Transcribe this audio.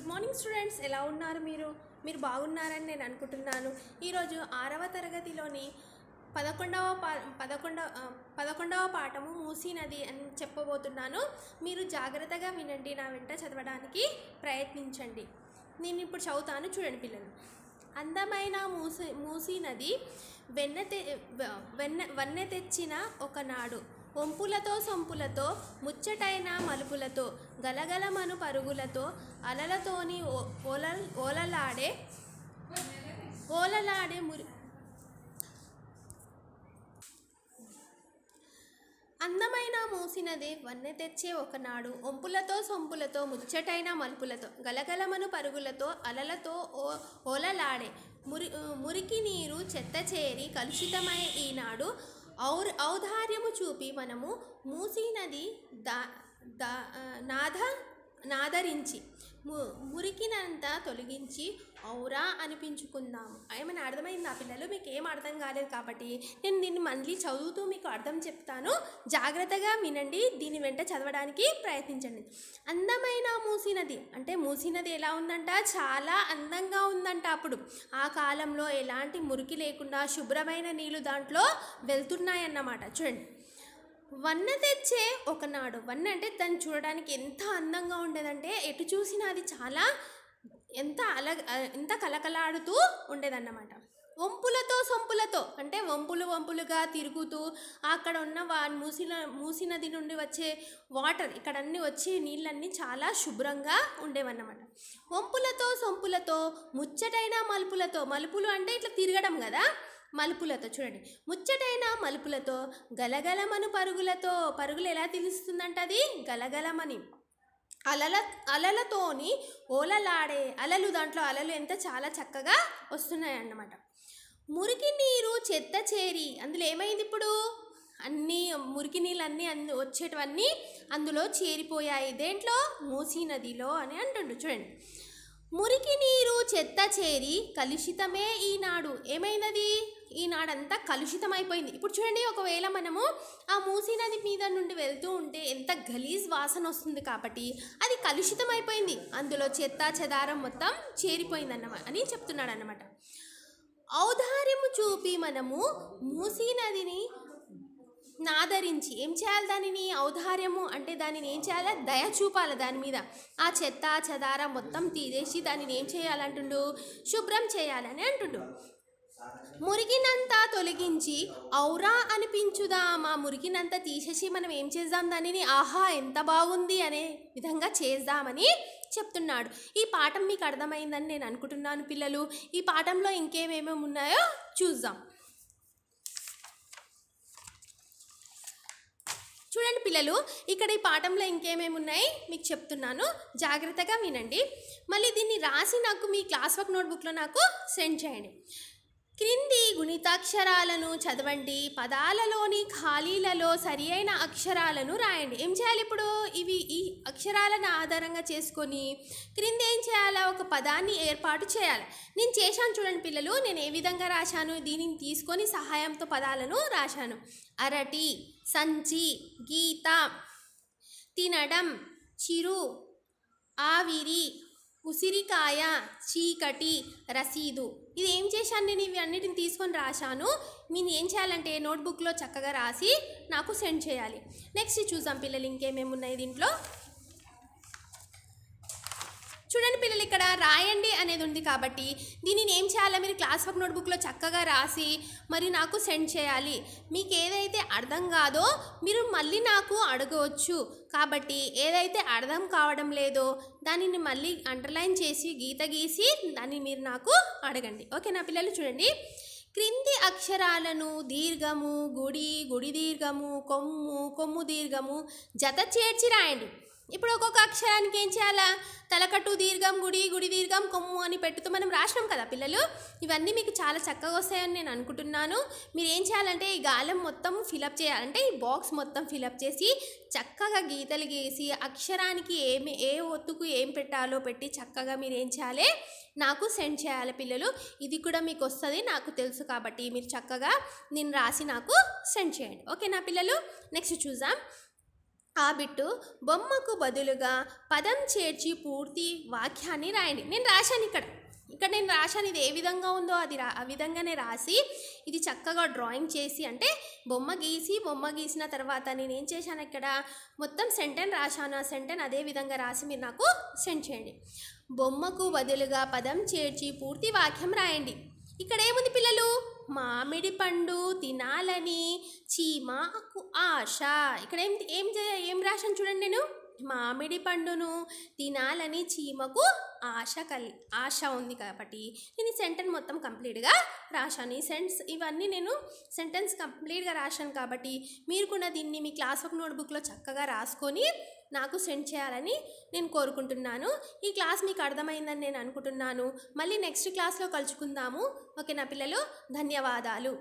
good morning students ఎలా ఉన్నారు మీరు మీరు బాగున్నారని నేను అనుకుంటున్నాను ఈరోజు ఆరవ తరగతిలోని పదకొండవ పా పదకొండవ పదకొండవ పాఠము మూసినది అని చెప్పబోతున్నాను మీరు జాగ్రత్తగా వినండి నా వెంట చదవడానికి ప్రయత్నించండి నేను ఇప్పుడు చదువుతాను చూడండి పిల్లలు అందమైన మూసి మూసీ నది వెన్న తె వెన్న వన్నె తెచ్చిన ఒకనాడు ఒంపులతో సొంపులతో ముచ్చటైన మలుపులతో గలగలమను పరుగులతో అలలతోని ఓల ఓలలాడే ఓలలాడే మురి అందమైన మూసినది వన్నె తెచ్చే ఒకనాడు ఒంపులతో సొంపులతో ముచ్చటైన మలుపులతో గలగలమను పరుగులతో అలలతో ఓ ఓలలాడే మురి మురికి నీరు చెత్త చేరి కలుషితమై ఈనాడు ఔర్ ఔదార్యము చూపి మనము మూసీ నది దా దా నాథ నాదరించి ము మురికినంత తొలగించి ఔరా అనిపించుకుందాము ఏమైనా అర్థమైంది నా పిల్లలు మీకు ఏం అర్థం కాలేదు కాబట్టి నేను దీన్ని మళ్ళీ చదువుతూ మీకు అర్థం చెప్తాను జాగ్రత్తగా వినండి దీని వెంట చదవడానికి ప్రయత్నించండి అందమైన మూసినది అంటే మూసినది ఎలా ఉందంట చాలా అందంగా ఉందంట అప్పుడు ఆ కాలంలో ఎలాంటి మురికి లేకుండా శుభ్రమైన నీళ్లు దాంట్లో వెళ్తున్నాయన్నమాట చూడండి వన్న తెచ్చే ఒకనాడు వన్న అంటే దాన్ని చూడడానికి ఎంత అందంగా ఉండేదంటే ఎటు చూసినా అది చాలా ఎంత అల ఎంత కలకలాడుతూ ఉండేదన్నమాట వంపులతో సొంపులతో అంటే వంపులు వంపులుగా తిరుగుతూ అక్కడ ఉన్న వా మూసిన మూసినది నుండి వచ్చే వాటర్ ఇక్కడ అన్నీ వచ్చే నీళ్ళన్నీ చాలా శుభ్రంగా ఉండేవన్నమాట వంపులతో సొంపులతో ముచ్చటైన మలుపులతో మలుపులు అంటే ఇట్లా తిరగడం కదా మలుపులతో చూడండి ముచ్చటైన మలుపులతో గలగలమను పరుగులతో పరుగులు ఎలా తెలుస్తుందంట అది గలగలమని అలల అలలతోని ఓలలాడే అలలు దాంట్లో అలలు ఎంత చాలా చక్కగా వస్తున్నాయి అన్నమాట మురికి నీరు చెత్త చేరి అందులో ఏమైంది ఇప్పుడు అన్నీ మురికి నీళ్ళన్నీ అందు వచ్చేటవన్నీ అందులో చేరిపోయాయి దేంట్లో మూసీ నదిలో అని అంటుండు చూడండి మురికి నీరు చెత్త చేరి కలుషితమే ఈనాడు ఏమైనది ఈనాడంతా కలుషితమైపోయింది ఇప్పుడు చూడండి ఒకవేళ మనము ఆ మూసీ నది మీద నుండి వెళ్తూ ఉంటే ఎంత గలీజ్ వాసన వస్తుంది కాబట్టి అది కలుషితమైపోయింది అందులో చెత్త చెదారం మొత్తం చేరిపోయింది అన్నమా అని చెప్తున్నాడు అనమాట ఔదార్యము చూపి మనము మూసీ నదిని నాదరించి ఏం చేయాలి దానిని ఔదార్యము అంటే దానిని ఏం చేయాలి దయ చూపాలి దాని మీద ఆ చెత్త చెదార మొత్తం తీసేసి దానిని ఏం చేయాలంటుండు శుభ్రం చేయాలని అంటుండు మురిగినంత తొలగించి ఔరా అనిపించుదా మా మురిగినంత తీసేసి మనం ఏం చేద్దాం దానిని ఆహా ఎంత బాగుంది అనే విధంగా చేద్దామని చెప్తున్నాడు ఈ పాఠం మీకు అర్థమైందని నేను అనుకుంటున్నాను పిల్లలు ఈ పాఠంలో ఇంకేమేమేమి ఉన్నాయో చూద్దాం చూడండి పిల్లలు ఇక్కడ ఈ పాఠంలో ఇంకేమేమి ఉన్నాయి మీకు చెప్తున్నాను జాగ్రత్తగా వినండి మళ్ళీ దీన్ని రాసి నాకు మీ క్లాస్ వర్క్ నోట్బుక్లో నాకు సెండ్ చేయండి క్రింది గుణితాక్షరాలను చదవండి పదాలలోని ఖాళీలలో సరి అయిన అక్షరాలను రాయండి ఏం చేయాలి ఇప్పుడు ఇవి ఈ అక్షరాలను ఆధారంగా చేసుకొని క్రింద ఏం చేయాలా ఒక పదాన్ని ఏర్పాటు చేయాలి నేను చేశాను చూడండి పిల్లలు నేను ఏ విధంగా రాశాను దీనిని తీసుకొని సహాయంతో పదాలను రాశాను అరటి సంచి గీత తినడం చిరు ఆవిరి ఉసిరికాయ చీకటి రసీదు ఇది ఏం చేశాను నేను ఇవి అన్నిటిని తీసుకొని రాశాను మీరు ఏం చేయాలంటే నోట్బుక్లో చక్కగా రాసి నాకు సెండ్ చేయాలి నెక్స్ట్ చూసాం పిల్లలు ఇంకేమేమి ఉన్నాయి దీంట్లో చూడండి పిల్లలు ఇక్కడ రాయండి అనేది ఉంది కాబట్టి దీనిని ఏం చేయాలా మీరు క్లాస్ వర్క్ నోట్బుక్లో చక్కగా రాసి మరి నాకు సెండ్ చేయాలి మీకు ఏదైతే అర్థం కాదో మీరు మళ్ళీ నాకు అడగవచ్చు కాబట్టి ఏదైతే అర్థం కావడం లేదో దానిని మళ్ళీ అండర్లైన్ చేసి గీత గీసి దాన్ని మీరు నాకు అడగండి ఓకే నా పిల్లలు చూడండి క్రింది అక్షరాలను దీర్ఘము గుడి గుడి దీర్ఘము కొమ్ము కొమ్ము దీర్ఘము జత చేర్చి రాయండి ఇప్పుడు ఒక్కొక్క అక్షరానికి ఏం చేయాలా తలకట్టు దీర్ఘం గుడి గుడి దీర్ఘం కొమ్ము అని పెట్టుతూ మనం రాసినాం కదా పిల్లలు ఇవన్నీ మీకు చాలా చక్కగా వస్తాయని నేను అనుకుంటున్నాను మీరు ఏం చేయాలంటే ఈ గాలం మొత్తం ఫిలప్ చేయాలంటే ఈ బాక్స్ మొత్తం ఫిలప్ చేసి చక్కగా గీతలు గీసి అక్షరానికి ఏమి ఏ ఒత్తుకు ఏం పెట్టాలో పెట్టి చక్కగా మీరు ఏం చేయాలి నాకు సెండ్ చేయాలి పిల్లలు ఇది కూడా మీకు వస్తుంది నాకు తెలుసు కాబట్టి మీరు చక్కగా నేను రాసి నాకు సెండ్ చేయండి ఓకేనా పిల్లలు నెక్స్ట్ చూసాం హాబిట్ బొమ్మకు బదులుగా పదం చేర్చి పూర్తి వాక్యాన్ని రాయండి నేను రాశాను ఇక్కడ ఇక్కడ నేను రాశాను ఇది ఏ విధంగా ఉందో అది రా ఆ విధంగానే రాసి ఇది చక్కగా డ్రాయింగ్ చేసి అంటే బొమ్మ గీసి బొమ్మ గీసిన తర్వాత నేను ఏం చేశాను ఇక్కడ మొత్తం సెంటెన్స్ రాశాను ఆ సెంటెన్స్ అదే విధంగా రాసి మీరు నాకు సెండ్ చేయండి బొమ్మకు బదులుగా పదం చేర్చి పూర్తి వాక్యం రాయండి ఇక్కడ ఏముంది పిల్లలు మామిడి పండు తినాలని చీమాకు ఆశ ఇక్కడ ఏం ఏం ఏం రాశాను చూడండి నేను మామిడి పండును తినాలని చీమకు ఆశ కలి ఆశ ఉంది కాబట్టి నేను సెంటెన్స్ మొత్తం కంప్లీట్గా రాశాను ఈ సెంట్స్ ఇవన్నీ నేను సెంటెన్స్ కంప్లీట్గా రాశాను కాబట్టి మీరు కూడా దీన్ని మీ క్లాస్ వర్క్ నోట్బుక్లో చక్కగా రాసుకొని నాకు సెండ్ చేయాలని నేను కోరుకుంటున్నాను ఈ క్లాస్ మీకు అర్థమైందని నేను అనుకుంటున్నాను మళ్ళీ నెక్స్ట్ క్లాస్లో కలుసుకుందాము ఓకే నా పిల్లలు ధన్యవాదాలు